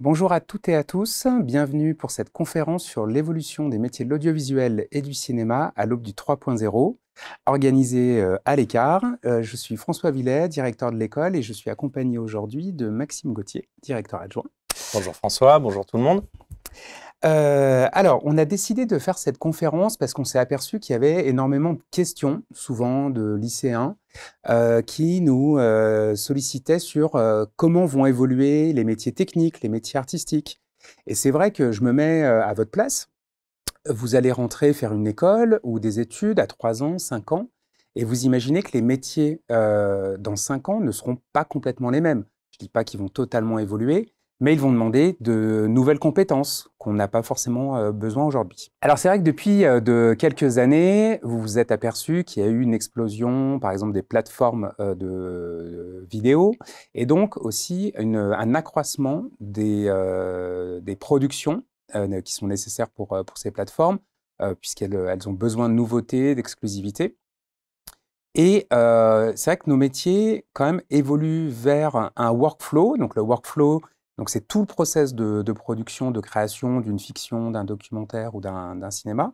Bonjour à toutes et à tous, bienvenue pour cette conférence sur l'évolution des métiers de l'audiovisuel et du cinéma à l'aube du 3.0, organisée euh, à l'écart. Euh, je suis François Villet, directeur de l'école, et je suis accompagné aujourd'hui de Maxime Gauthier, directeur adjoint. Bonjour François, bonjour tout le monde. Euh, alors, on a décidé de faire cette conférence parce qu'on s'est aperçu qu'il y avait énormément de questions, souvent de lycéens, euh, qui nous euh, sollicitaient sur comment vont évoluer les métiers techniques, les métiers artistiques. Et c'est vrai que je me mets à votre place. Vous allez rentrer faire une école ou des études à 3 ans, 5 ans, et vous imaginez que les métiers dans 5 ans ne seront pas complètement les mêmes. Je ne dis pas qu'ils vont totalement évoluer, mais ils vont demander de nouvelles compétences qu'on n'a pas forcément euh, besoin aujourd'hui. Alors c'est vrai que depuis euh, de quelques années, vous vous êtes aperçu qu'il y a eu une explosion, par exemple, des plateformes euh, de vidéos, et donc aussi un accroissement des, des productions qui sont nécessaires pour, pour ces plateformes, puisqu'elles elles ont besoin de nouveautés, d'exclusivité. Et c'est vrai que nos métiers, quand même, évoluent vers un workflow. Donc le workflow, donc c'est tout le process de, production, de création d'une fiction, d'un documentaire ou d'un cinéma.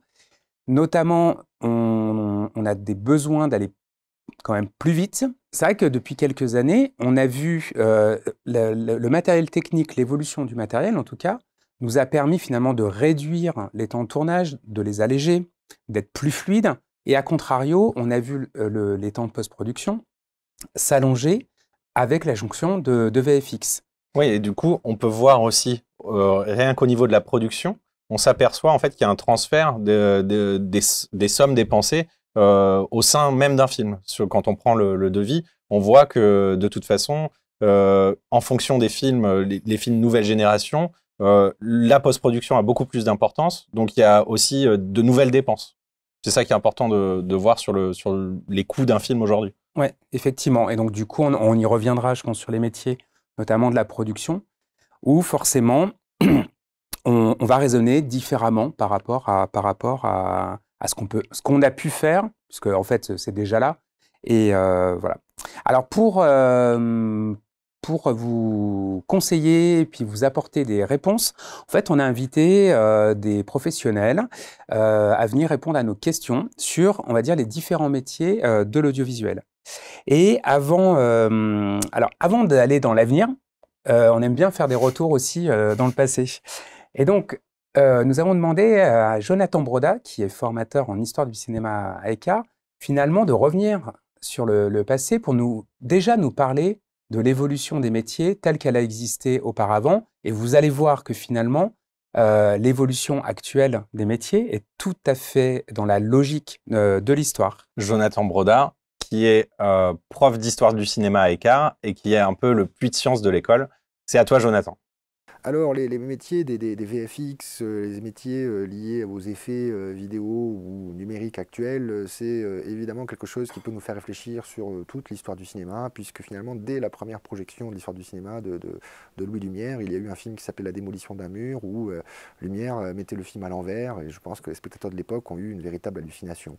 Notamment, on, a des besoins d'aller quand même plus vite. C'est vrai que depuis quelques années, on a vu euh, le, matériel technique, l'évolution du matériel en tout cas, nous a permis finalement de réduire les temps de tournage, de les alléger, d'être plus fluide. Et à contrario, on a vu euh, les temps de post-production s'allonger avec la jonction de VFX. Oui, et du coup, on peut voir aussi, euh, rien qu'au niveau de la production, on s'aperçoit en fait qu'il y a un transfert des, sommes dépensées euh, au sein même d'un film. Quand on prend le, devis, on voit que de toute façon, euh, en fonction des films, les, films nouvelle génération, la post-production a beaucoup plus d'importance, donc il y a aussi de nouvelles dépenses. C'est ça qui est important de, voir sur, le, sur les coûts d'un film aujourd'hui. Oui, effectivement. Et donc du coup, on, on y reviendra, je pense, sur les métiers notamment de la production, où forcément, on, va raisonner différemment par rapport à, par rapport à, ce qu'on peut, ce qu'on a pu faire, puisque en fait, c'est déjà là. Et euh, voilà. Alors pour, euh, pour vous conseiller et puis vous apporter des réponses, en fait, on a invité euh, des professionnels à venir répondre à nos questions sur, on va dire, les différents métiers de l'audiovisuel. Et avant, euh, alors avant d'aller dans l'avenir, euh, on aime bien faire des retours aussi euh, dans le passé. Et donc, nous avons demandé à Jonathan Broda, qui est formateur en histoire du cinéma à ECA, finalement de revenir sur le, passé pour nous déjà nous parler de l'évolution des métiers telle qu'elle a existé auparavant. Et vous allez voir que finalement, l'évolution actuelle des métiers est tout à fait dans la logique de l'histoire. Jonathan Broda, qui est euh, prof d'histoire du cinéma à Écart et qui est un peu le puits de science de l'école. C'est à toi, Jonathan. Alors, les, métiers des, VFX, euh, les métiers euh, liés aux effets euh, vidéo ou numériques actuels, c'est évidemment quelque chose qui peut nous faire réfléchir sur toute l'histoire du cinéma, puisque finalement, dès la première projection de l'histoire du cinéma de, Louis Lumière, il y a eu un film qui s'appelle La démolition d'un mur, où Lumière mettait le film à l'envers, et je pense que les spectateurs de l'époque ont eu une véritable hallucination.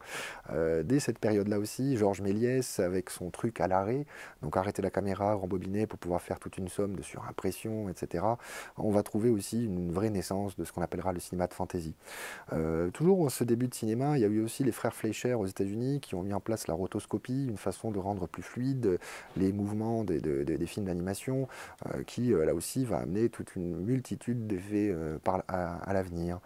dès cette période-là aussi, Georges Méliès, avec son truc à l'arrêt, donc arrêter la caméra, rembobiner pour pouvoir faire toute une somme de surimpression, etc on va trouver aussi une, vraie naissance de ce qu'on appellera le cinéma de fantasy. Euh, toujours ce début de cinéma, il y a eu aussi les frères Fleischer aux États-Unis qui ont mis en place la rotoscopie, une façon de rendre plus fluide les mouvements des, films d'animation, euh, qui euh, là aussi va amener toute une multitude d'effets euh, à, l'avenir.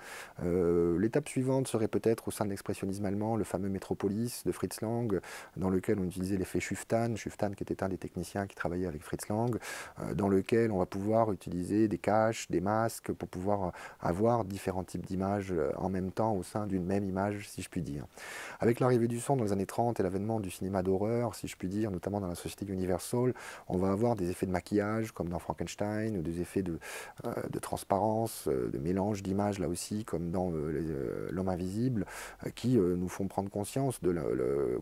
L'étape suivante serait peut-être au sein de l'expressionnisme allemand, le fameux Metropolis de Fritz Lang, dans lequel on utilisait l'effet Schuftan, Schuftan qui était un des techniciens qui travaillait avec Fritz Lang, dans lequel on va pouvoir utiliser des cas des masques, pour pouvoir euh, avoir différents types d'images euh, en même temps au sein d'une même image, si je puis dire. Avec l'arrivée du son dans les années 30 et l'avènement du cinéma d'horreur, si je puis dire, notamment dans la société Universal, on va avoir des effets de maquillage, comme dans Frankenstein, ou des effets de, euh, transparence, de mélange d'images, là aussi, comme dans L'homme invisible, qui nous font prendre conscience de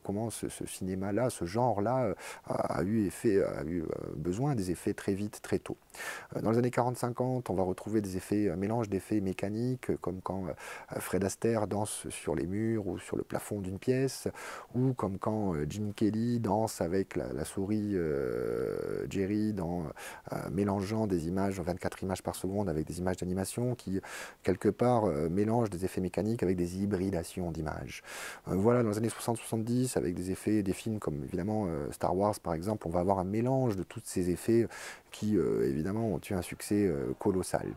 comment ce, cinéma-là, ce genre-là, a, eu a eu besoin des effets très vite, très tôt. Dans les années 45 50 on va retrouver des effets, un mélange d'effets mécaniques, euh, comme quand euh, Fred Astaire danse sur les murs ou sur le plafond d'une pièce, ou comme quand euh, Jim Kelly danse avec la, souris Jerry, dans, mélangeant des images, 24 images par seconde, avec des images d'animation qui, quelque part, mélangent des effets mécaniques avec des hybridations d'images. voilà, dans les années 60-70, avec des effets, des films comme évidemment Star Wars par exemple, on va avoir un mélange de tous ces effets qui euh, évidemment ont eu un succès euh, colossal.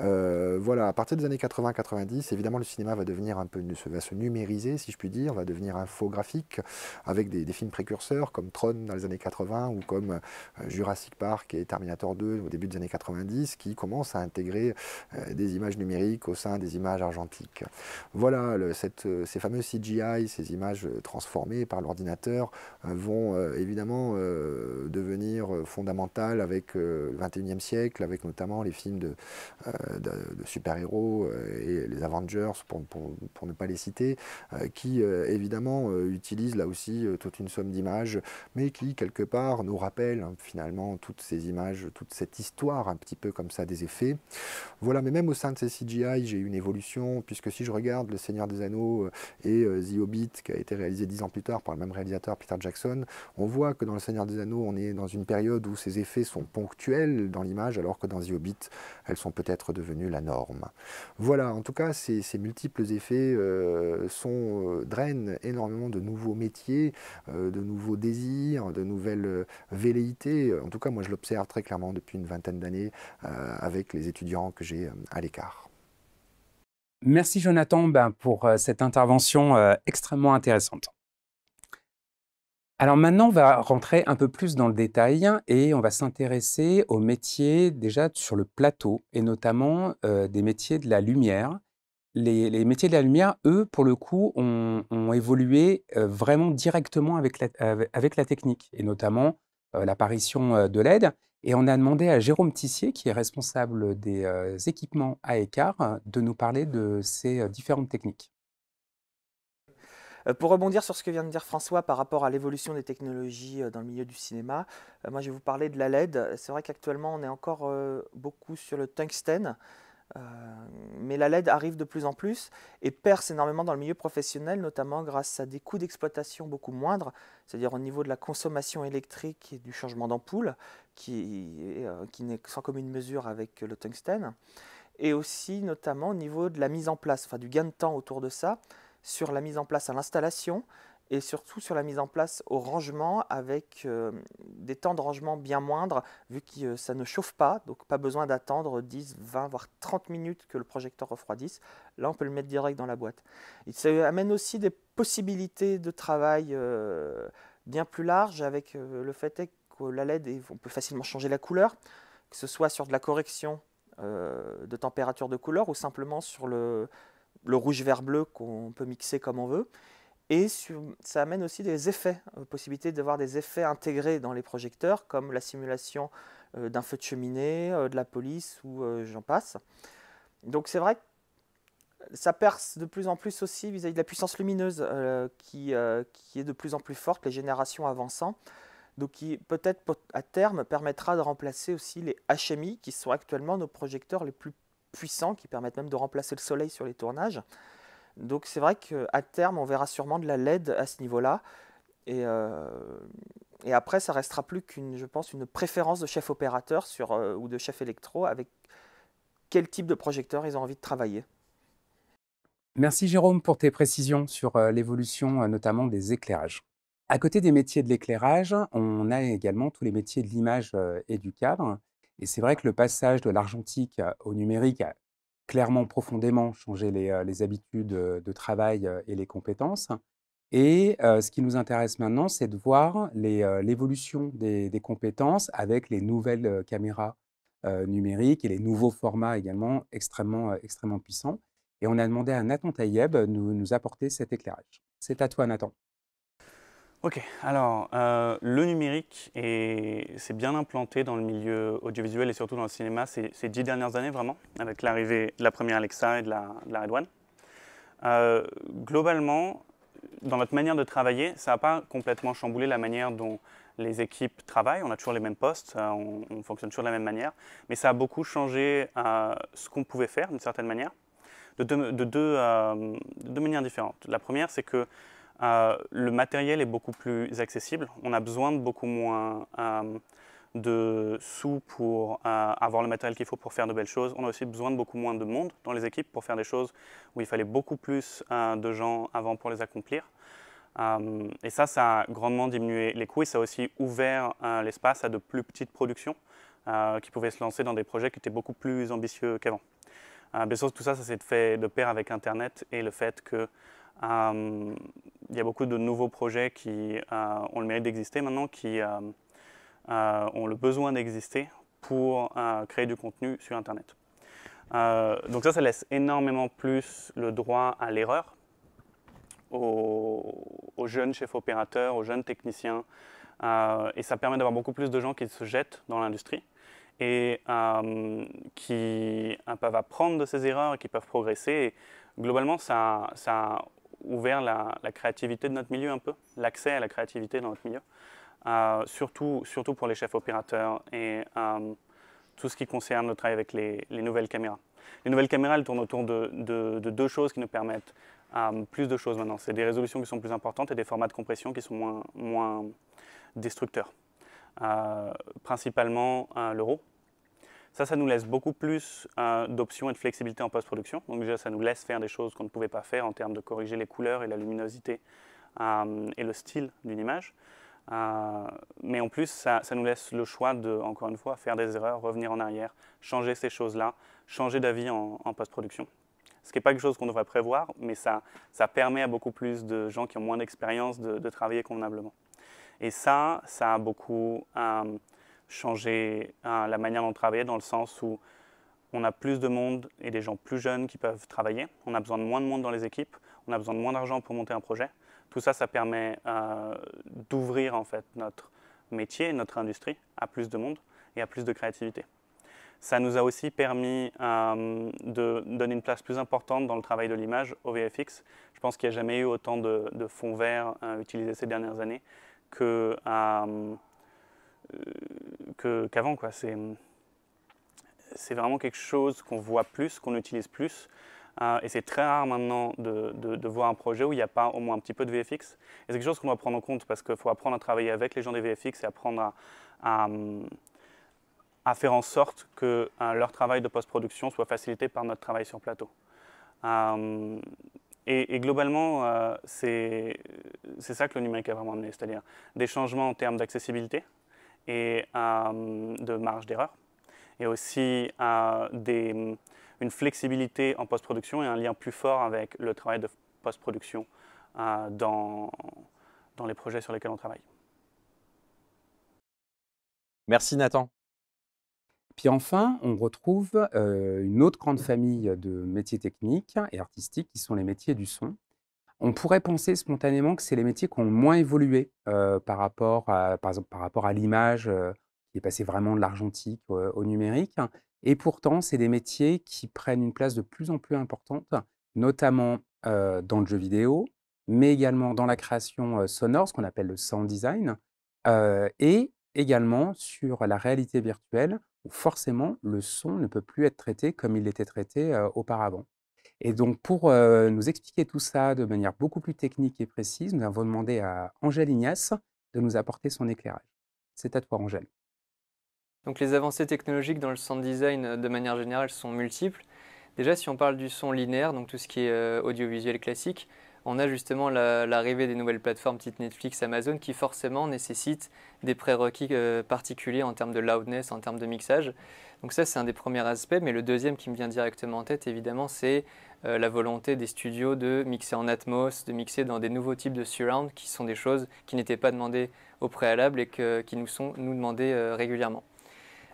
Euh, voilà, à partir des années 80-90, évidemment le cinéma va devenir un peu, va se numériser si je puis dire, va devenir infographique avec des, films précurseurs comme Tron dans les années 80 ou comme Jurassic Park et Terminator 2 au début des années 90 qui commencent à intégrer des images numériques au sein des images argentiques. Voilà, le, ces fameux CGI, ces images transformées par l'ordinateur vont évidemment devenir fondamentales avec euh, le 21e siècle, avec notamment les films de, euh, super-héros euh, et les Avengers, pour, ne pas les citer, qui évidemment utilisent là aussi toute une somme d'images, mais qui quelque part nous rappellent hein, finalement toutes ces images, toute cette histoire un petit peu comme ça des effets. Voilà, mais même au sein de ces CGI, j'ai eu une évolution, puisque si je regarde Le Seigneur des Anneaux et The Hobbit, qui a été réalisé dix ans plus tard par le même réalisateur, Peter Jackson, on voit que dans Le Seigneur des Anneaux, on est dans une période où ces effets sont ponctuelles dans l'image, alors que dans The elles sont peut-être devenues la norme. Voilà, en tout cas, ces, multiples effets euh, sont, euh, drainent énormément de nouveaux métiers, euh, de nouveaux désirs, de nouvelles velléités. En tout cas, moi, je l'observe très clairement depuis une vingtaine d'années avec les étudiants que j'ai à l'écart. Merci Jonathan ben, pour cette intervention extrêmement intéressante. Alors maintenant, on va rentrer un peu plus dans le détail et on va s'intéresser aux métiers déjà sur le plateau et notamment euh, des métiers de la lumière. Les, métiers de la lumière, eux, pour le coup, ont, évolué euh, vraiment directement avec la, technique et notamment euh, l'apparition de l'aide. Et on a demandé à Jérôme Tissier, qui est responsable des équipements à écart, de nous parler de ces différentes techniques. Euh, pour rebondir sur ce que vient de dire François par rapport à l'évolution des technologies euh, dans le milieu du cinéma, euh, moi je vais vous parler de la LED. C'est vrai qu'actuellement on est encore beaucoup sur le tungstène. mais la LED arrive de plus en plus et perce énormément dans le milieu professionnel, notamment grâce à des coûts d'exploitation beaucoup moindres, c'est-à-dire au niveau de la consommation électrique et du changement d'ampoule, qui, qui n'est sans commune mesure avec le tungstène, et aussi notamment au niveau de la mise en place, enfin du gain de temps autour de ça, sur la mise en place à l'installation et surtout sur la mise en place au rangement avec euh, des temps de rangement bien moindres vu que euh, ça ne chauffe pas, donc pas besoin d'attendre 10, 20, voire 30 minutes que le projecteur refroidisse. Là, on peut le mettre direct dans la boîte. Il amène aussi des possibilités de travail euh, bien plus larges avec le fait que la LED, on peut facilement changer la couleur, que ce soit sur de la correction de température de couleur ou simplement sur le, le rouge vert bleu qu'on peut mixer comme on veut. Et ça amène aussi des effets, euh, possibilité possibilité d'avoir des effets intégrés dans les projecteurs, comme la simulation euh, d'un feu de cheminée, euh, de la police ou j'en passe. Donc c'est vrai que ça perce de plus en plus aussi vis-à-vis de la puissance lumineuse qui, qui, est de plus en plus forte, les générations avançant. Donc qui peut-être à terme permettra de remplacer aussi les HMI qui sont actuellement nos projecteurs les plus puissants qui permettent même de remplacer le soleil sur les tournages. Donc c'est vrai qu'à terme, on verra sûrement de la LED à ce niveau-là. Et, euh, après, ça restera plus qu'une, je pense, une préférence de chef opérateur euh, ou de chef électro avec quel type de projecteur ils ont envie de travailler. Merci Jérôme pour tes précisions sur euh, l'évolution notamment des éclairages. À côté des métiers de l'éclairage, on a également tous les métiers de l'image et du cadre. Et c'est vrai que le passage de l'argentique au numérique a clairement profondément changé les, habitudes de travail et les compétences. Et ce qui nous intéresse maintenant, c'est de voir l'évolution des, compétences avec les nouvelles caméras numériques et les nouveaux formats également extrêmement, extrêmement puissants. Et on a demandé à Nathan Taïeb de nous apporter cet éclairage. C'est à toi, Nathan. Ok, alors euh, le numérique c'est bien implanté dans le milieu audiovisuel et surtout dans le cinéma ces, ces dix dernières années vraiment, avec l'arrivée de la première Alexa et de la, Red One. Euh, globalement, dans notre manière de travailler, ça n'a pas complètement chamboulé la manière dont les équipes travaillent. On a toujours les mêmes postes, euh, on, fonctionne toujours de la même manière, mais ça a beaucoup changé ce qu'on pouvait faire d'une certaine manière, de de, deux, de deux manières différentes. La première, c'est que euh, le matériel est beaucoup plus accessible. On a besoin de beaucoup moins euh, de sous pour euh, avoir le matériel qu'il faut pour faire de belles choses. On a aussi besoin de beaucoup moins de monde dans les équipes pour faire des choses où il fallait beaucoup plus de gens avant pour les accomplir. et ça, ça a grandement diminué les coûts et ça a aussi ouvert l'espace à de plus petites productions qui pouvaient se lancer dans des projets qui étaient beaucoup plus ambitieux qu'avant. bien sûr, tout ça, ça s'est fait de pair avec Internet et le fait que il y a beaucoup de nouveaux projets qui euh, ont le mérite d'exister maintenant, qui euh, euh, ont le besoin d'exister pour créer du contenu sur Internet. donc ça, ça laisse énormément plus le droit à l'erreur aux, jeunes chefs opérateurs, aux jeunes techniciens, et ça permet d'avoir beaucoup plus de gens qui se jettent dans l'industrie et qui peuvent apprendre de ces erreurs et qui peuvent progresser. globalement, ça, ça, ouvert la, créativité de notre milieu un peu, l'accès à la créativité dans notre milieu, euh, surtout, surtout pour les chefs opérateurs et euh, tout ce qui concerne le travail avec les, nouvelles caméras. Les nouvelles caméras, tournent autour de, deux choses qui nous permettent euh, plus de choses maintenant. C'est des résolutions qui sont plus importantes et des formats de compression qui sont moins, moins destructeurs. principalement l'euro, ça, ça nous laisse beaucoup plus euh, d'options et de flexibilité en post-production. Donc déjà, ça nous laisse faire des choses qu'on ne pouvait pas faire en termes de corriger les couleurs et la luminosité euh, et le style d'une image. Euh, mais en plus, ça, nous laisse le choix de, encore une fois, faire des erreurs, revenir en arrière, changer ces choses-là, changer d'avis en, post-production. Ce qui n'est pas quelque chose qu'on devrait prévoir, mais ça, ça permet à beaucoup plus de gens qui ont moins d'expérience de, travailler convenablement. Et ça, ça a beaucoup changer hein, la manière dont on dans le sens où on a plus de monde et des gens plus jeunes qui peuvent travailler, on a besoin de moins de monde dans les équipes, on a besoin de moins d'argent pour monter un projet. Tout ça, ça permet euh, d'ouvrir en fait notre métier, notre industrie à plus de monde et à plus de créativité. Ça nous a aussi permis euh, de donner une place plus importante dans le travail de l'image au VFX. Je pense qu'il n'y a jamais eu autant de, fonds verts euh, utilisés ces dernières années que qu'avant. c'est vraiment quelque chose qu'on voit plus, qu'on utilise plus. Euh, et c'est très rare maintenant de, voir un projet où il n'y a pas au moins un petit peu de VFX. Et c'est quelque chose qu'on doit prendre en compte parce qu'il faut apprendre à travailler avec les gens des VFX et apprendre à, faire en sorte que euh, leur travail de post-production soit facilité par notre travail sur plateau. Euh, et, globalement, c'est ça que le numérique a vraiment amené, c'est-à-dire des changements en termes d'accessibilité, et euh, de marge d'erreur, et aussi euh, des, une flexibilité en post-production et un lien plus fort avec le travail de post-production euh, dans, dans les projets sur lesquels on travaille. Merci Nathan. Puis enfin, on retrouve une autre grande famille de métiers techniques et artistiques qui sont les métiers du son. On pourrait penser spontanément que c'est les métiers qui ont moins évolué euh, par rapport à, l'image euh, qui est passée vraiment de l'argentique euh, au numérique. Et pourtant, c'est des métiers qui prennent une place de plus en plus importante, notamment dans le jeu vidéo, mais également dans la création sonore, ce qu'on appelle le sound design, et également sur la réalité virtuelle, où forcément le son ne peut plus être traité comme il l'était traité auparavant. Et donc, pour euh, nous expliquer tout ça de manière beaucoup plus technique et précise, nous avons demandé à Angèle Ignace de nous apporter son éclairage. C'est à toi, Angèle. Donc, les avancées technologiques dans le sound design, euh, de manière générale, sont multiples. Déjà, si on parle du son linéaire, donc tout ce qui est euh, audiovisuel classique, on a justement l'arrivée des nouvelles plateformes type Netflix, Amazon, qui forcément nécessitent des prérequis particuliers en termes de loudness, en termes de mixage. Donc ça, c'est un des premiers aspects. Mais le deuxième qui me vient directement en tête, évidemment, c'est euh, la volonté des studios de mixer en Atmos, de mixer dans des nouveaux types de surround qui sont des choses qui n'étaient pas demandées au préalable et qui nous sont nous demandées euh, régulièrement.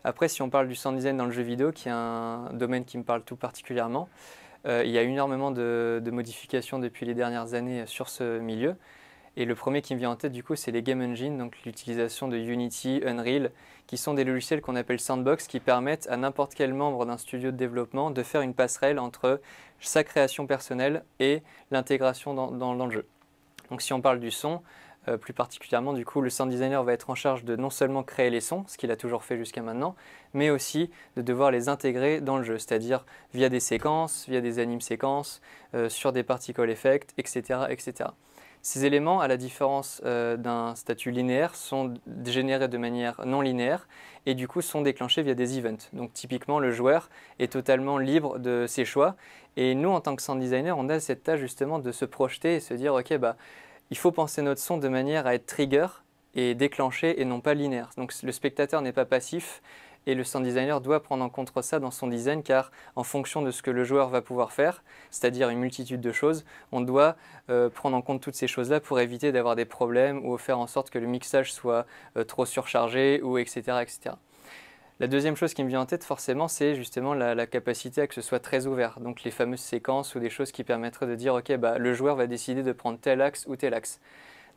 Après, si on parle du sound design dans le jeu vidéo, qui est un domaine qui me parle tout particulièrement, euh, il y a énormément de, modifications depuis les dernières années sur ce milieu. Et le premier qui me vient en tête, du coup, c'est les Game Engine, donc l'utilisation de Unity, Unreal, qui sont des logiciels qu'on appelle sandbox, qui permettent à n'importe quel membre d'un studio de développement de faire une passerelle entre sa création personnelle et l'intégration dans, le jeu. Donc si on parle du son, euh, plus particulièrement, du coup, le sound designer va être en charge de non seulement créer les sons, ce qu'il a toujours fait jusqu'à maintenant, mais aussi de devoir les intégrer dans le jeu, c'est-à-dire via des séquences, via des anime séquences, euh, sur des particle effects, etc. etc. Ces éléments, à la différence euh, d'un statut linéaire, sont générés de manière non linéaire et du coup sont déclenchés via des events. Donc typiquement, le joueur est totalement libre de ses choix. Et nous, en tant que sound designer, on a cette tâche justement de se projeter et se dire, ok, bah, il faut penser notre son de manière à être trigger et déclenché et non pas linéaire. Donc le spectateur n'est pas passif, et le sound designer doit prendre en compte ça dans son design car en fonction de ce que le joueur va pouvoir faire, c'est-à-dire une multitude de choses, on doit euh, prendre en compte toutes ces choses-là pour éviter d'avoir des problèmes ou faire en sorte que le mixage soit euh, trop surchargé ou etc. etc. La deuxième chose qui me vient en tête forcément, c'est justement la, la, capacité à que ce soit très ouvert. Donc les fameuses séquences ou des choses qui permettraient de dire, ok, bah, le joueur va décider de prendre tel axe ou tel axe.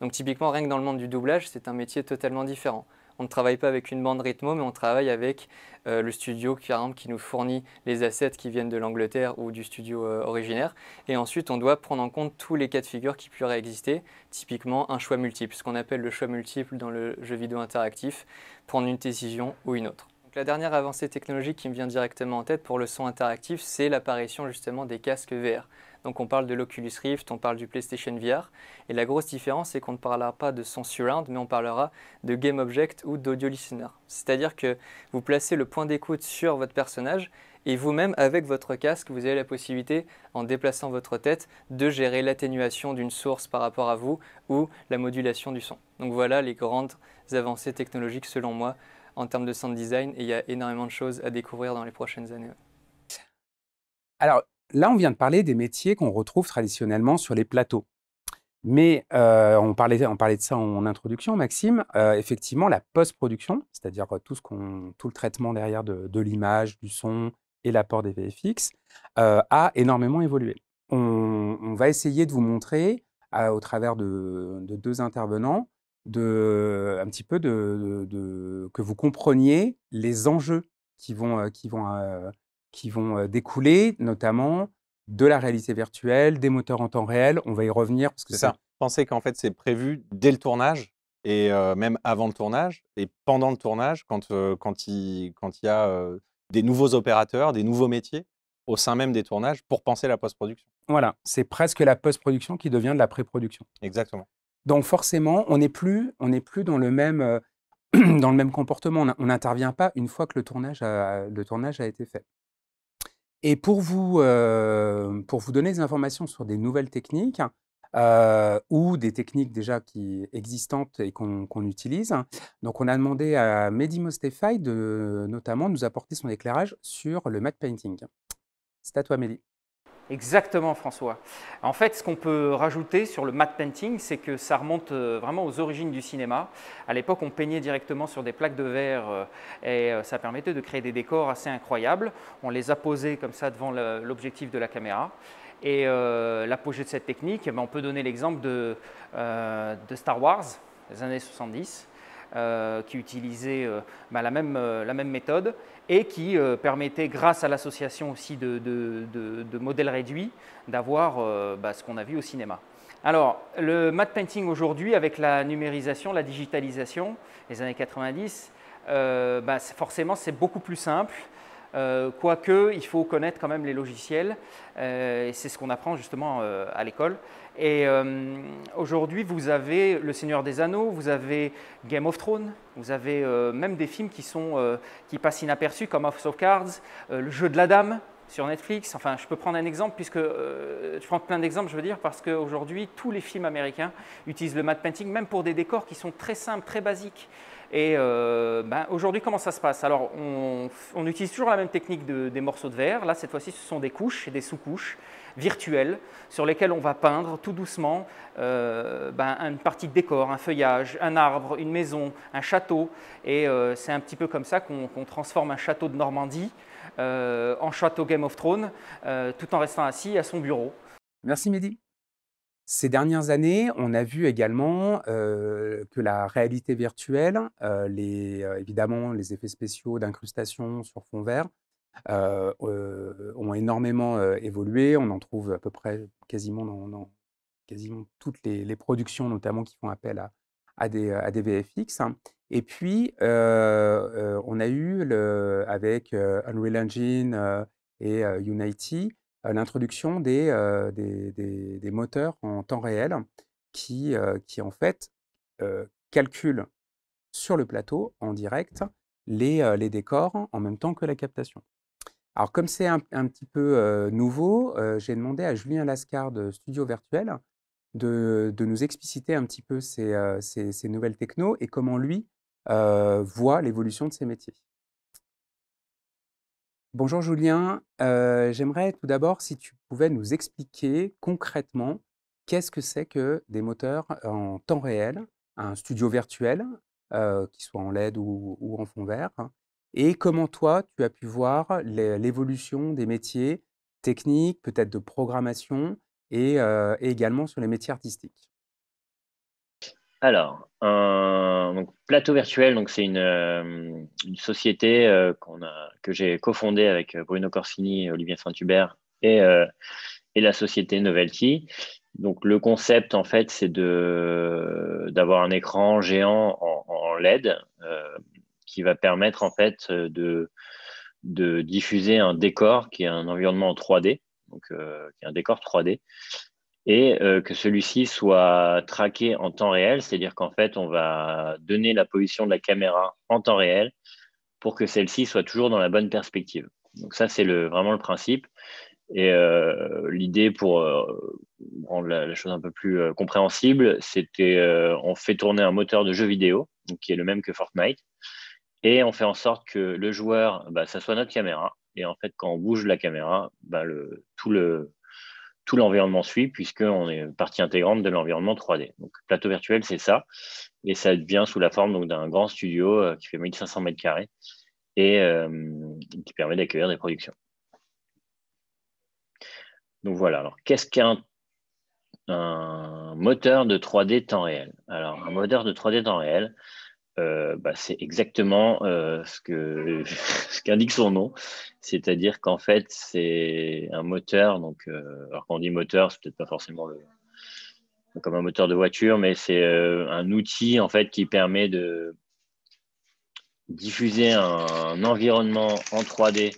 Donc typiquement, rien que dans le monde du doublage, c'est un métier totalement différent. On ne travaille pas avec une bande rythmo, mais on travaille avec euh, le studio qui nous fournit les assets qui viennent de l'Angleterre ou du studio euh, originaire. Et ensuite, on doit prendre en compte tous les cas de figure qui pourraient exister, typiquement un choix multiple, ce qu'on appelle le choix multiple dans le jeu vidéo interactif, prendre une décision ou une autre la dernière avancée technologique qui me vient directement en tête pour le son interactif, c'est l'apparition justement des casques VR. Donc on parle de l'Oculus Rift, on parle du PlayStation VR. Et la grosse différence, c'est qu'on ne parlera pas de son surround, mais on parlera de game object ou d'audio listener. C'est-à-dire que vous placez le point d'écoute sur votre personnage et vous-même, avec votre casque, vous avez la possibilité, en déplaçant votre tête, de gérer l'atténuation d'une source par rapport à vous ou la modulation du son. Donc voilà les grandes avancées technologiques selon moi en termes de sound design et il y a énormément de choses à découvrir dans les prochaines années. Alors là, on vient de parler des métiers qu'on retrouve traditionnellement sur les plateaux. Mais euh, on, parlait, on parlait de ça en introduction, Maxime. Euh, effectivement, la post-production, c'est-à-dire euh, tout, ce tout le traitement derrière de, l'image, du son et l'apport des VFX, a énormément évolué. On, va essayer de vous montrer, au travers de deux intervenants, de, un petit peu de, que vous compreniez les enjeux qui vont, euh, euh, euh, découler, notamment de la réalité virtuelle, des moteurs en temps réel. On va y revenir parce que c'est ça. Pensez qu'en fait c'est prévu dès le tournage et même avant le tournage et pendant le tournage quand quand il y a des nouveaux opérateurs, des nouveaux métiers au sein même des tournages pour penser la post-production. Voilà, c'est presque la post-production qui devient de la pré-production. Exactement. Donc forcément, on n'est plus, on plus dans le même, euh, dans le même comportement. On n'intervient pas une fois que le tournage a, le tournage a été fait. Et pour vous, euh, pour vous donner des informations sur des nouvelles techniques, euh, ou des techniques déjà qui existantes et qu'on utilise. Donc, on a demandé à Mehdi Mostefai de notamment nous apporter son éclairage sur le matte painting. C'est à toi, Mehdi. Exactement, François. En fait, ce qu'on peut rajouter sur le matte painting, c'est que ça remonte euh, vraiment aux origines du cinéma. À l'époque, on peignait directement sur des plaques de verre euh, et euh, ça permettait de créer des décors assez incroyables. On les a posés comme ça devant l'objectif de la caméra. Et l'apogée de cette technique, eh ben, on peut donner l'exemple de, de Star Wars, les années 70 euh, qui utilisait euh, bah, euh, la, même, méthode et qui permettait, grâce à l'association aussi de, modèles réduits, d'avoir bah, ce qu'on a vu au cinéma. Alors, le matte painting aujourd'hui, avec la numérisation, la digitalisation, les années 90, bah, forcément, c'est beaucoup plus simple. Euh, quoique, il faut connaître quand même les logiciels. Euh, et c'est ce qu'on apprend justement euh, à l'école. Et aujourd'hui, vous avez Le Seigneur des Anneaux, vous avez Game of Thrones, vous avez même des films qui, qui passent inaperçus comme House of Cards, Le Jeu de la Dame sur Netflix. Enfin, je peux prendre un exemple, puisque je prends plein d'exemples, je veux dire, parce qu'aujourd'hui, tous les films américains utilisent le matte painting, même pour des décors qui sont très simples, très basiques. Et euh, ben, aujourd'hui, comment ça se passe Alors, on, utilise toujours la même technique de, des morceaux de verre. Là, cette fois-ci, ce sont des couches et des sous-couches virtuelles sur lesquelles on va peindre tout doucement euh, ben, une partie de décor, un feuillage, un arbre, une maison, un château. Et euh, c'est un petit peu comme ça qu'on transforme un château de Normandie en château Game of Thrones, tout en restant assis à son bureau. Merci Mehdi. Ces dernières années, on a vu également que la réalité virtuelle, évidemment les effets spéciaux d'incrustation sur fond vert, ont énormément évolué. On en trouve à peu près quasiment dans, quasiment toutes les, productions, notamment qui font appel à, des, VFX. Et puis, on a eu avec Unreal Engine et Unity, l'introduction euh, des, des, moteurs en temps réel qui, euh, qui en fait, euh, calculent sur le plateau, en direct, les, décors en même temps que la captation. Alors, comme c'est un, petit peu nouveau, j'ai demandé à Julien Lascar de Studio Virtuel de, nous expliciter un petit peu ces, nouvelles technos et comment lui voit l'évolution de ses métiers. Bonjour Julien, euh, j'aimerais tout d'abord si tu pouvais nous expliquer concrètement qu'est-ce que c'est que des moteurs euh, en temps réel, un studio virtuel, euh, qui soit en LED ou, en fond vert, hein, et comment toi tu as pu voir l'évolution des métiers techniques, peut-être de programmation, et euh, également sur les métiers artistiques. Alors, un, Plateau Virtuel, donc c'est une, euh, société euh, que j'ai cofondée avec euh, Bruno Corsini, Olivier Saint-Hubert et, la société Novelty. Donc, le concept, en fait, c'est d'avoir un écran géant en, LED qui va permettre, en fait, de, diffuser un décor qui est un environnement en 3D, donc qui est un décor 3D, et euh, que celui-ci soit traqué en temps réel, c'est-à-dire qu'en fait, on va donner la position de la caméra en temps réel pour que celle-ci soit toujours dans la bonne perspective. Donc ça, c'est vraiment le principe. Et euh, l'idée, pour euh, rendre la, chose un peu plus compréhensible, c'était on fait tourner un moteur de jeu vidéo, qui est le même que Fortnite, et on fait en sorte que le joueur, ça bah, soit notre caméra. Et en fait, quand on bouge la caméra, bah, le, tout le, tout l'environnement suit, puisqu'on est partie intégrante de l'environnement 3D. Donc, plateau virtuel, c'est ça. Et ça devient sous la forme d'un grand studio euh, qui fait 1500 mètres carrés et euh, qui permet d'accueillir des productions. Donc voilà, alors qu'est-ce qu'un moteur de 3D temps réel Alors, un moteur de 3D temps réel, euh, bah, c'est exactement euh, ce ce qu'indique son nom, c'est-à-dire qu'en fait c'est un moteur. Donc, euh, alors quand on dit moteur, c'est peut-être pas forcément comme un moteur de voiture, mais c'est un outil en fait qui permet de diffuser un, un environnement en 3D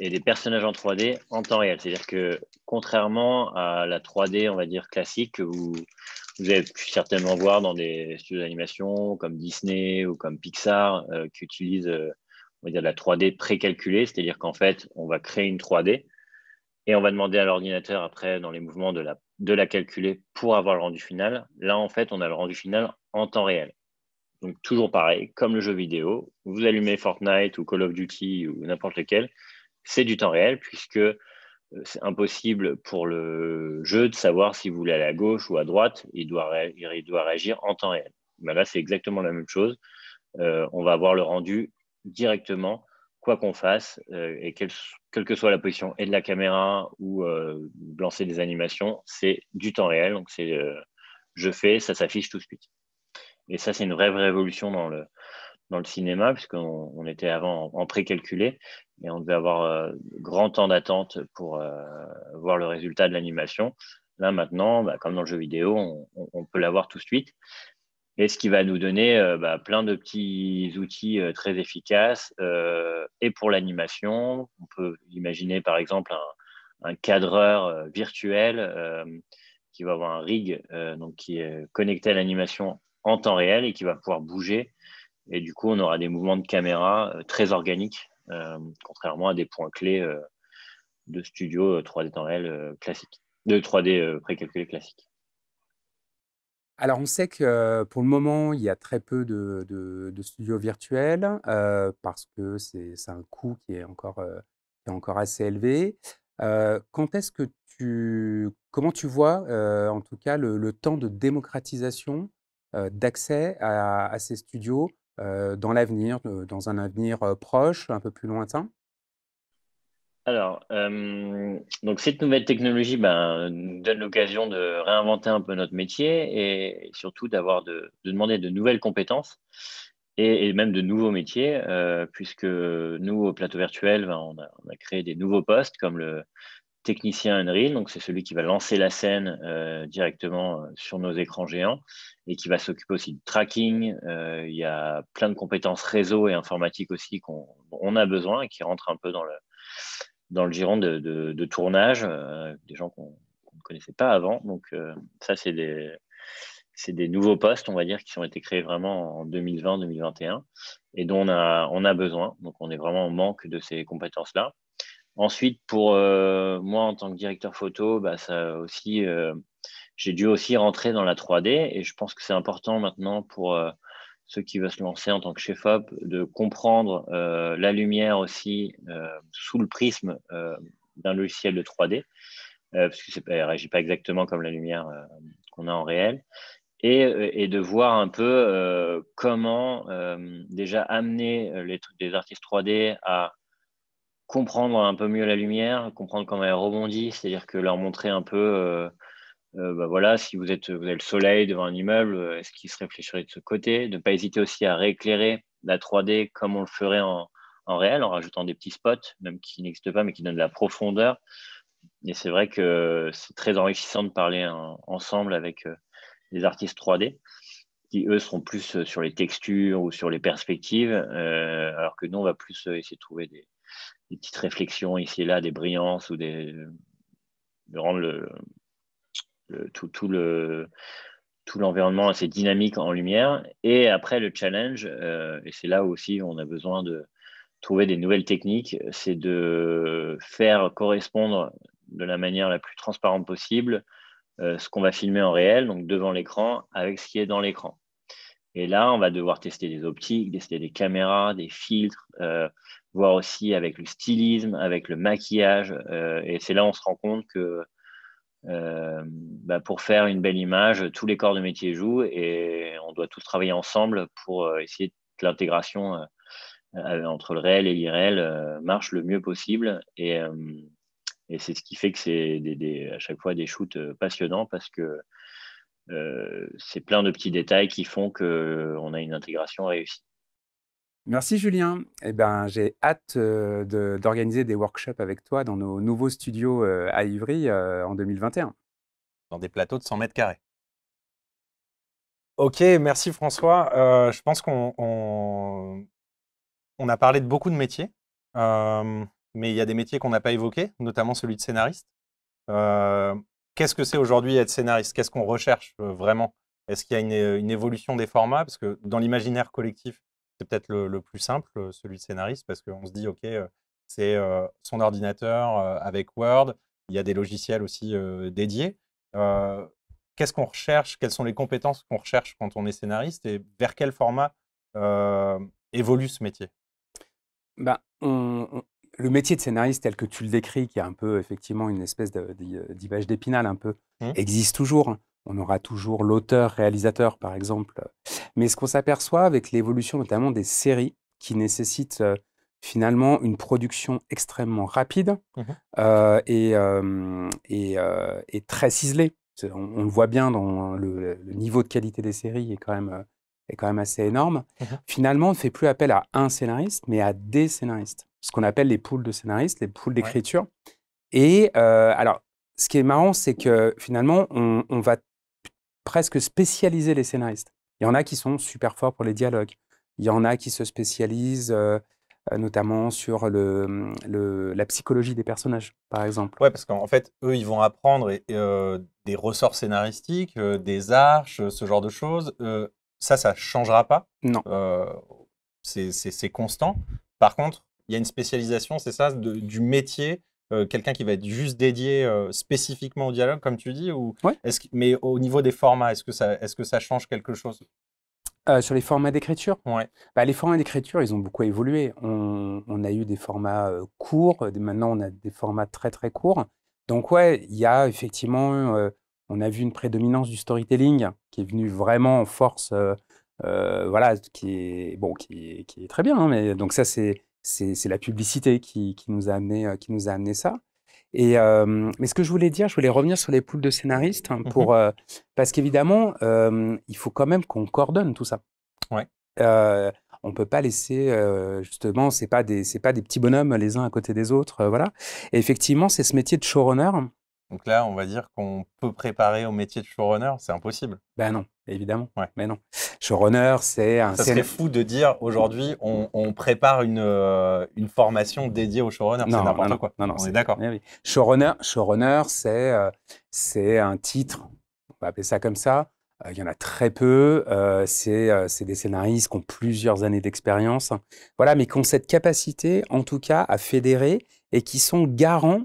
et des personnages en 3D en temps réel. C'est-à-dire que contrairement à la 3D, on va dire classique, où vous avez pu certainement voir dans des studios d'animation comme Disney ou comme Pixar euh, qui utilisent euh, de la 3D précalculée, c'est-à-dire qu'en fait, on va créer une 3D et on va demander à l'ordinateur après dans les mouvements de la, de la calculer pour avoir le rendu final. Là, en fait, on a le rendu final en temps réel. Donc toujours pareil, comme le jeu vidéo, vous allumez Fortnite ou Call of Duty ou n'importe lequel, c'est du temps réel puisque euh, c'est impossible pour le jeu de savoir si vous voulez aller à gauche ou à droite. Il doit, il doit réagir en temps réel. Ben là, c'est exactement la même chose. Euh, on va avoir le rendu directement, quoi qu'on fasse, euh, et quelle que soit la position et de la caméra ou lancer des animations, c'est du temps réel. Donc, c'est je fais, ça s'affiche tout de suite. Et ça, c'est une vraie, vraie révolution dans le, dans le cinéma, puisqu'on on était avant en, précalculé, et on devait avoir euh, grand temps d'attente pour euh, voir le résultat de l'animation. Là, maintenant, bah, comme dans le jeu vidéo, on, peut l'avoir tout de suite. Et ce qui va nous donner euh, bah, plein de petits outils très efficaces. et pour l'animation, on peut imaginer par exemple un, un cadreur virtuel qui va avoir un rig donc qui est connecté à l'animation en temps réel et qui va pouvoir bouger et du coup, on aura des mouvements de caméra euh, très organiques, euh, contrairement à des points clés euh, de studio 3D temps classiques. classique, de 3D précalculé classique. Alors, on sait que pour le moment, il y a très peu de, studios virtuels parce que c'est un coût qui est encore, qui est encore assez élevé. quand est-ce que tu, comment tu vois, en tout cas, le, temps de démocratisation d'accès à, ces studios euh, dans l'avenir, euh, dans un avenir euh, proche, un peu plus lointain alors, donc cette nouvelle technologie ben, nous donne l'occasion de réinventer un peu notre métier et surtout d'avoir de, demander de nouvelles compétences et, même de nouveaux métiers, puisque nous, au plateau virtuel, ben, on, a, on, a, créé des nouveaux postes comme le, technicien Henry, donc c'est celui qui va lancer la scène euh, directement euh, sur nos écrans géants et qui va s'occuper aussi de tracking. Euh, il y a plein de compétences réseau et informatique aussi qu'on a besoin et qui rentrent un peu dans le, dans le giron de, tournage, des gens qu'on ne connaissait pas avant. Donc ça, c'est des, des nouveaux postes, on va dire, qui ont été créés vraiment en 2020-2021 et dont on a, on a besoin. Donc on est vraiment en manque de ces compétences-là. Ensuite, pour euh, moi, en tant que directeur photo, bah, ça aussi, euh, j'ai dû aussi rentrer dans la 3D et je pense que c'est important maintenant pour euh, ceux qui veulent se lancer en tant que chef op de comprendre la lumière aussi sous le prisme d'un logiciel de 3D, parce que ne réagit pas exactement comme la lumière qu'on a en réel. Et, et, de voir un peu comment déjà amener les, des artistes 3D à comprendre un peu mieux la lumière, comprendre comment elle rebondit, c'est-à-dire que leur montrer un peu, euh, euh, bah voilà, si vous, êtes, vous avez le soleil devant un immeuble, euh, est-ce qu'il se réfléchirait de ce côté ne pas hésiter aussi à rééclairer la 3D comme on le ferait en, réel, en rajoutant des petits spots, même qui n'existent pas, mais qui donnent de la profondeur. Et c'est vrai que c'est très enrichissant de parler ensemble avec les artistes 3D qui eux seront plus sur les textures ou sur les perspectives, alors que nous on va plus essayer de trouver des, des petites réflexions ici et là, des brillances ou des. de rendre tout, le tout l'environnement assez dynamique en lumière. Et après, le challenge, euh, et c'est là aussi où on a besoin de trouver des nouvelles techniques, c'est de faire correspondre de la manière la plus transparente possible euh, ce qu'on va filmer en réel, donc devant l'écran, avec ce qui est dans l'écran. Et là, on va devoir tester des optiques, tester des caméras, des filtres, euh, voir aussi avec le stylisme, avec le maquillage. Euh, et c'est là qu'on on se rend compte que euh, bah, pour faire une belle image, tous les corps de métier jouent et on doit tous travailler ensemble pour euh, essayer que l'intégration entre le réel et l'irréel marche le mieux possible. Et, c'est ce qui fait que c'est à chaque fois des shoots passionnants parce que euh, c'est plein de petits détails qui font qu'on euh, a une intégration réussie. Merci Julien. Eh ben, j'ai hâte euh, d'organiser des workshops avec toi dans nos nouveaux studios à Ivry en 2021. Dans des plateaux de 100 mètres carrés. Ok, merci François. je pense qu'on a parlé de beaucoup de métiers, mais il y a des métiers qu'on n'a pas évoqués, notamment celui de scénariste. Qu'est-ce que c'est aujourd'hui être scénariste Qu'est-ce qu'on recherche euh, vraiment Est-ce qu'il y a euh, une, évolution des formats Parce que dans l'imaginaire collectif, c'est peut-être le, plus simple, euh, celui de scénariste, parce qu'on se dit, OK, c'est son ordinateur avec Word, il y a des logiciels aussi dédiés. Qu'est-ce qu'on recherche Quelles sont les compétences qu'on recherche quand on est scénariste Et vers quel format évolue ce métier ben, on, le métier de scénariste tel que tu le décris, qui est un peu effectivement une espèce euh, d'image d'épinal un peu, mmh. existe toujours. On aura toujours l'auteur, réalisateur, par exemple. Mais ce qu'on s'aperçoit avec l'évolution notamment des séries, qui nécessitent euh, finalement une production extrêmement rapide mmh euh, et, très ciselée. On, le voit bien dans le, niveau de qualité des séries est quand même, est quand même assez énorme. Mmh finalement, on ne fait plus appel à un scénariste, mais à des scénaristes ce qu'on appelle les poules de scénaristes, les poules d'écriture. Et euh, alors, ce qui est marrant, c'est que finalement, on, va presque spécialiser les scénaristes. Il y en a qui sont super forts pour les dialogues. Il y en a qui se spécialisent euh, euh, notamment sur mmh, le, la psychologie des personnages, par exemple. Ouais, parce qu'en fait, eux, ils vont apprendre des ressorts scénaristiques, des arches, ce genre de choses. Euh, ça, ça changera pas. Non. c'est constant. Par contre, il y a une spécialisation, c'est ça, du métier euh, quelqu'un qui va être juste dédié euh, spécifiquement au dialogue, comme tu dis, ou est-ce mais au niveau des formats, est-ce que ça, est-ce que ça change quelque chose euh, Sur les formats d'écriture ouais. bah, Les formats d'écriture, ils ont beaucoup évolué. On, a eu des formats courts, maintenant on a des formats très très courts. Donc ouais, il y a effectivement, on a vu une prédominance du storytelling qui est venue vraiment en force, voilà, qui est, bon, qui, est très bien, hein, mais donc ça c'est c'est la publicité qui, nous a amené, euh, qui ça. Et, mais ce que je voulais dire, je voulais revenir sur les poules de scénaristes, hein, mmh euh, parce qu'évidemment, il faut quand même qu'on coordonne tout ça. on ne peut pas laisser, justement, ce pas, des, pas des petits bonhommes les uns à côté des autres. voilà. effectivement, c'est ce métier de showrunner donc là, on va dire qu'on peut préparer au métier de showrunner, c'est impossible. Ben non, évidemment. Mais non. Showrunner, c'est un. Ça serait fou de dire aujourd'hui, on, prépare une, euh, une, formation dédiée au showrunner. C'est n'importe quoi. Non, non, on est, d'accord. Eh showrunner, showrunner euh, c'est un titre, on va appeler ça comme ça. Euh, il y en a très peu. c'est des scénaristes qui ont plusieurs années d'expérience. Voilà, mais qui ont cette capacité, en tout cas, à fédérer et qui sont garants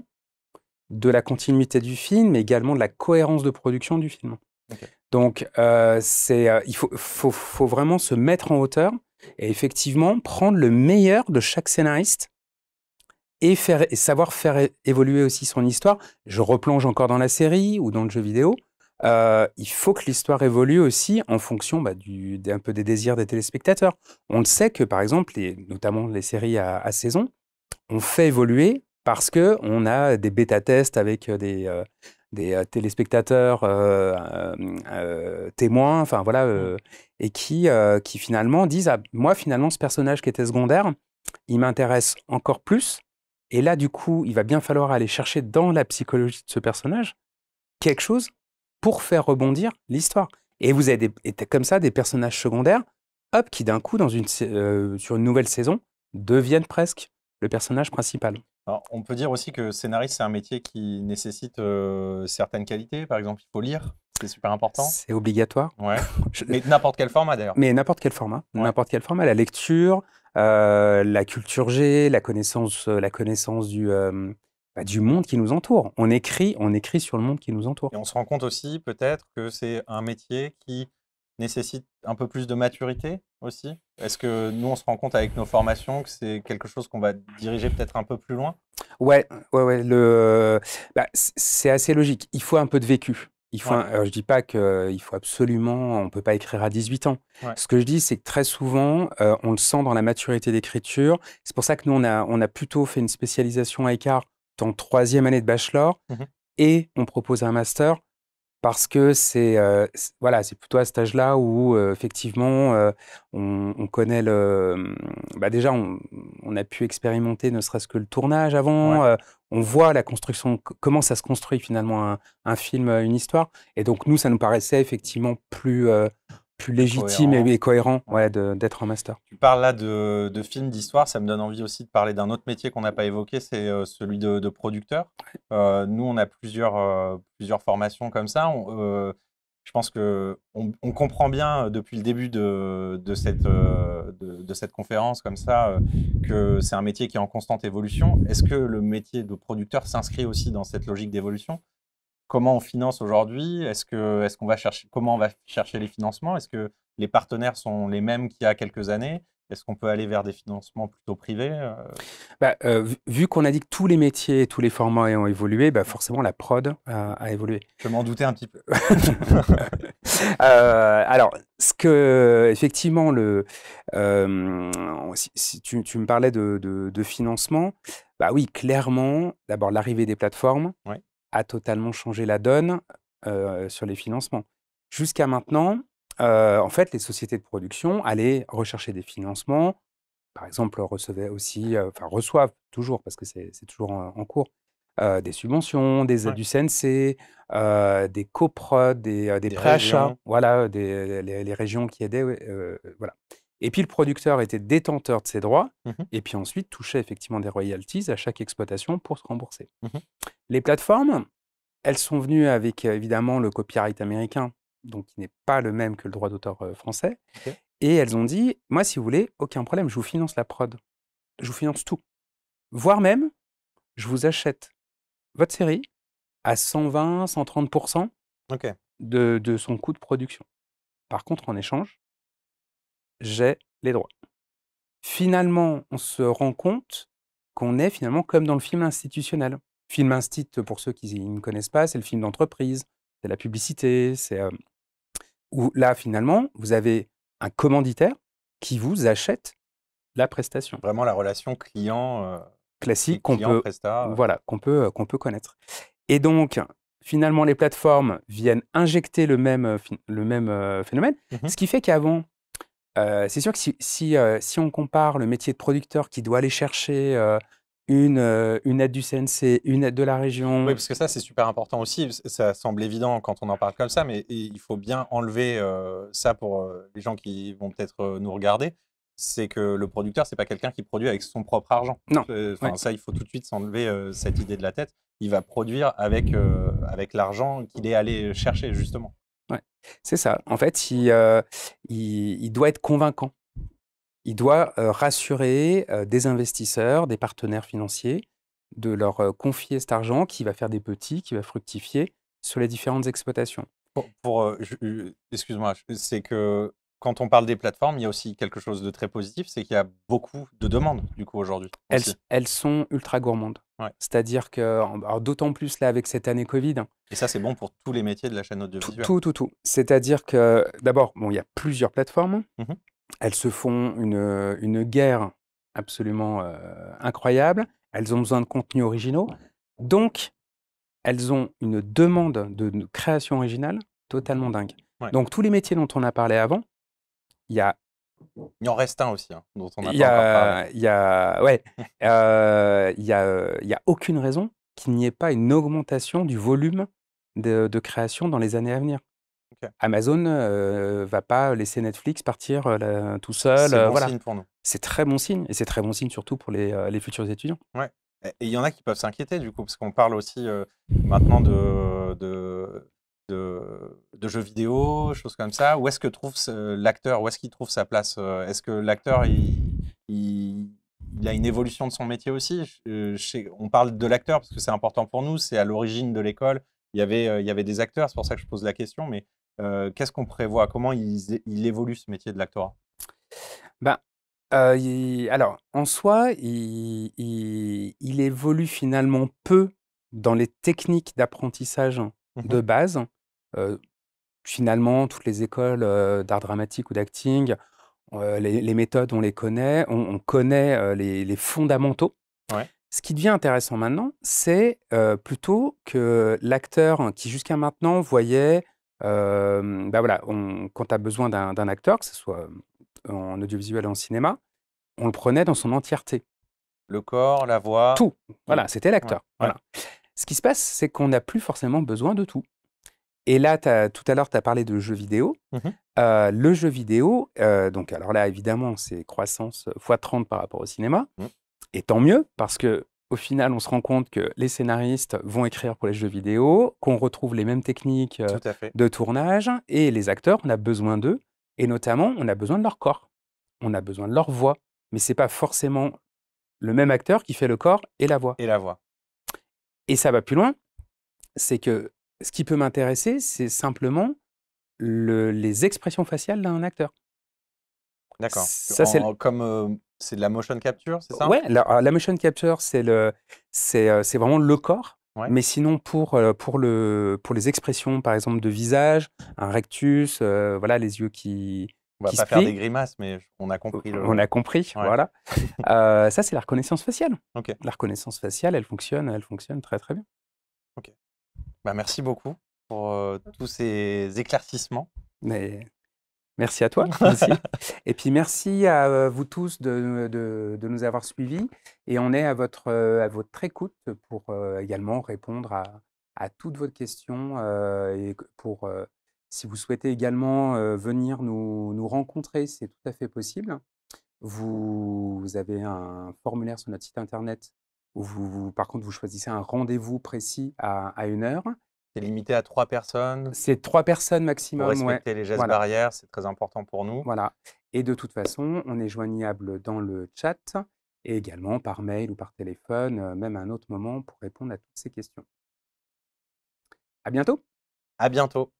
de la continuité du film, mais également de la cohérence de production du film. Donc, euh, euh, il faut, vraiment se mettre en hauteur et effectivement prendre le meilleur de chaque scénariste et, faire, et savoir faire évoluer aussi son histoire. Je replonge encore dans la série ou dans le jeu vidéo. Euh, il faut que l'histoire évolue aussi en fonction bah, du, un peu des désirs des téléspectateurs. On le sait que, par exemple, les, notamment les séries à, saison, ont fait évoluer parce que on a des bêta-tests avec des, des téléspectateurs témoins, enfin voilà, mmh et qui, qui finalement disent ah, moi finalement ce personnage qui était secondaire, il m'intéresse encore plus. Et là du coup, il va bien falloir aller chercher dans la psychologie de ce personnage quelque chose pour faire rebondir l'histoire. Et vous avez comme ça des personnages secondaires, hop, qui d'un coup dans une sur une nouvelle saison deviennent presque le personnage principal. on peut dire aussi que scénariste, c'est un métier qui nécessite euh, certaines qualités. Par exemple, il faut lire, c'est super important. C'est obligatoire. Ouais. Mais n'importe quel format d'ailleurs. Mais n'importe quel format. N'importe quel format. La lecture, euh, la culture G, la connaissance, euh, la connaissance du, bah, du monde qui nous entoure. On écrit, on écrit sur le monde qui nous entoure. Et on se rend compte aussi peut-être que c'est un métier qui nécessite un peu plus de maturité aussi Est-ce que nous, on se rend compte avec nos formations que c'est quelque chose qu'on va diriger peut-être un peu plus loin Ouais, ouais, ouais. Bah, c'est assez logique. Il faut un peu de vécu. Il faut je ne dis pas qu'il faut absolument, on ne peut pas écrire à 18 ans. Ce que je dis, c'est que très souvent, euh, on le sent dans la maturité d'écriture. C'est pour ça que nous, on a, on a plutôt fait une spécialisation à écart en troisième année de bachelor mmh et on propose un master parce que c'est euh, voilà, c'est plutôt à cet âge-là où euh, effectivement euh, on, connaît le. Mmh, bah, déjà, on, a pu expérimenter, ne serait-ce que le tournage avant. on voit la construction, comment ça se construit finalement un, un, film, une histoire. Et donc nous, ça nous paraissait effectivement plus plus légitime et, cohérent ouais, d'être en master. Tu parles là de, de films, d'histoire, ça me donne envie aussi de parler d'un autre métier qu'on n'a pas évoqué, c'est euh, celui de, producteur. Euh, nous, on a plusieurs, euh, plusieurs formations comme ça. je pense qu'on on comprend bien depuis le début de, de cette, de, cette conférence comme ça que c'est un métier qui est en constante évolution. Est-ce que le métier de producteur s'inscrit aussi dans cette logique d'évolution comment on finance aujourd'hui Est-ce que est-ce qu'on va chercher comment on va chercher les financements Est-ce que les partenaires sont les mêmes qu'il y a quelques années est-ce qu'on peut aller vers des financements plutôt privés euh? Bah, euh, Vu qu'on a dit que tous les métiers, tous les formats ont évolué, bah forcément la prod a, évolué. Je m'en doutais un petit peu. Euh, alors, ce que, effectivement, le, si, tu, me parlais de, financement, bah oui, clairement, d'abord l'arrivée des plateformes, a totalement changé la donne sur les financements. Jusqu'à maintenant, en fait, les sociétés de production allaient rechercher des financements, par exemple, recevaient aussi, enfin, reçoivent toujours, parce que c'est toujours en, cours, des subventions, des aides du CNC, des coprods, des, des, prêts voilà, des, les, les, régions qui aidaient, voilà. Et puis le producteur était détenteur de ses droits, mmh et puis ensuite touchait effectivement des royalties à chaque exploitation pour se rembourser. Mmh Les plateformes, elles sont venues avec euh, évidemment le copyright américain, donc qui n'est pas le même que le droit d'auteur euh, français. Et elles ont dit, moi si vous voulez, aucun problème, je vous finance la prod, je vous finance tout. Voire même, je vous achète votre série à 120, 130% de son coût de production. Par contre, en échange, j'ai les droits. Finalement, on se rend compte qu'on est finalement comme dans le film institutionnel. Film instit, pour ceux qui ne connaissent pas, c'est le film d'entreprise, c'est la publicité, c'est euh, où là finalement vous avez un commanditaire qui vous achète la prestation. Vraiment la relation client euh, classique qu'on peut euh. voilà qu'on peut qu'on peut connaître. Et donc finalement les plateformes viennent injecter le même le même phénomène, mmh ce qui fait qu'avant c'est sûr que si, on compare le métier de producteur qui doit aller chercher une, aide du CNC, une aide de la région. Oui, parce que ça, c'est super important aussi. Ça semble évident quand on en parle comme ça, mais il faut bien enlever ça pour les gens qui vont peut-être nous regarder. C'est que le producteur, c'est pas quelqu'un qui produit avec son propre argent. Non. Ça, il faut tout de suite s'enlever cette idée de la tête. Il va produire avec l'argent qu'il est allé chercher, justement. C'est ça. En fait, euh, il, il, doit être convaincant. Il doit rassurer des investisseurs, des partenaires financiers, de leur confier cet argent qui va faire des petits, qui va fructifier sur les différentes exploitations. excuse-moi, c'est que quand on parle des plateformes, il y a aussi quelque chose de très positif, c'est qu'il y a beaucoup de demandes du coup aujourd'hui. Elles, elles, sont ultra gourmandes. C'est-à-dire que, d'autant plus là avec cette année Covid. Hein. Et ça, c'est bon pour tous les métiers de la chaîne audiovisuelle. Tout, tout, tout. tout. C'est-à-dire que, d'abord, bon, il y a plusieurs plateformes. Mmh elles se font une, euh, une guerre absolument euh, incroyable. Elles ont besoin de contenus originaux. Donc, elles ont une demande de création originale totalement dingue. Donc, tous les métiers dont on a parlé avant, il y en reste un aussi, hein, dont on a a, parlé. Il y a, ouais, euh, euh, y a, aucune raison qu'il n'y ait pas une augmentation du volume de, création dans les années à venir. Amazon ne euh, va pas laisser Netflix partir tout seul. C'est bon C'est très bon signe, et c'est très bon signe surtout pour les, futurs étudiants. Et il y en a qui peuvent s'inquiéter du coup, parce qu'on parle aussi maintenant de de, jeux vidéo, choses comme ça Où est-ce que trouve l'acteur Où est-ce qu'il trouve sa place euh, Est-ce que l'acteur, il, a une évolution de son métier aussi euh, On parle de l'acteur parce que c'est important pour nous, c'est à l'origine de l'école. Il y, avait, euh, il y avait des acteurs, c'est pour ça que je pose la question, mais qu'est-ce qu'on prévoit Comment il, évolue ce métier de l'acteur ben, alors, en soi, il, évolue finalement peu dans les techniques d'apprentissage Mmh de base. finalement, toutes les écoles d'art dramatique ou d'acting, les, méthodes, on les connaît, on, connaît les, fondamentaux. Ce qui devient intéressant maintenant, c'est plutôt que l'acteur qui jusqu'à maintenant voyait, ben voilà, quand tu as besoin d'un acteur, que ce soit en audiovisuel ou en cinéma, on le prenait dans son entièreté. Le corps, la voix. Tout. Voilà, c'était l'acteur. Voilà. Ce qui se passe, c'est qu'on n'a plus forcément besoin de tout. Et là, tout à l'heure, tu as parlé de jeux vidéo. Mmh euh, le jeu vidéo, euh, donc alors là, évidemment, c'est croissance x30 euh, par rapport au cinéma. Mmh. Et tant mieux, parce que au final, on se rend compte que les scénaristes vont écrire pour les jeux vidéo, qu'on retrouve les mêmes techniques de tournage, et les acteurs, on a besoin d'eux, et notamment, on a besoin de leur corps, on a besoin de leur voix, mais ce n'est pas forcément le même acteur qui fait le corps et la voix. Et la voix. Et ça va plus loin, c'est que ce qui peut m'intéresser, c'est simplement le, les expressions faciales d'un acteur. D'accord. Ça, c'est comme euh, c'est de la motion capture, c'est ça Ouais, ah, la, motion capture, c'est le, c'est, euh, c'est vraiment le corps. Mais sinon, pour, euh, pour, le, pour les expressions, par exemple, de visage, un rectus, voilà, les yeux qui, on va pas faire des grimaces, mais on a compris. On a compris, voilà. Euh, ça, c'est la reconnaissance faciale. La reconnaissance faciale, elle fonctionne, elle fonctionne très très bien. Ok. Bah, merci beaucoup pour euh, tous ces éclaircissements. Mais merci à toi. Merci. et puis merci à euh, vous tous de, nous avoir suivis. Et on est à votre, à votre écoute pour également répondre à, à, toutes vos questions et pour si vous souhaitez également venir nous, nous rencontrer, c'est tout à fait possible. Vous, avez un formulaire sur notre site internet où, vous, par contre, vous choisissez un rendez-vous précis à, une heure. C'est limité à trois personnes. C'est trois personnes maximum. Pour respecter les gestes barrières, c'est très important pour nous. Voilà. Et de toute façon, on est joignable dans le chat et également par mail ou par téléphone, même à un autre moment pour répondre à toutes ces questions. À bientôt. À bientôt.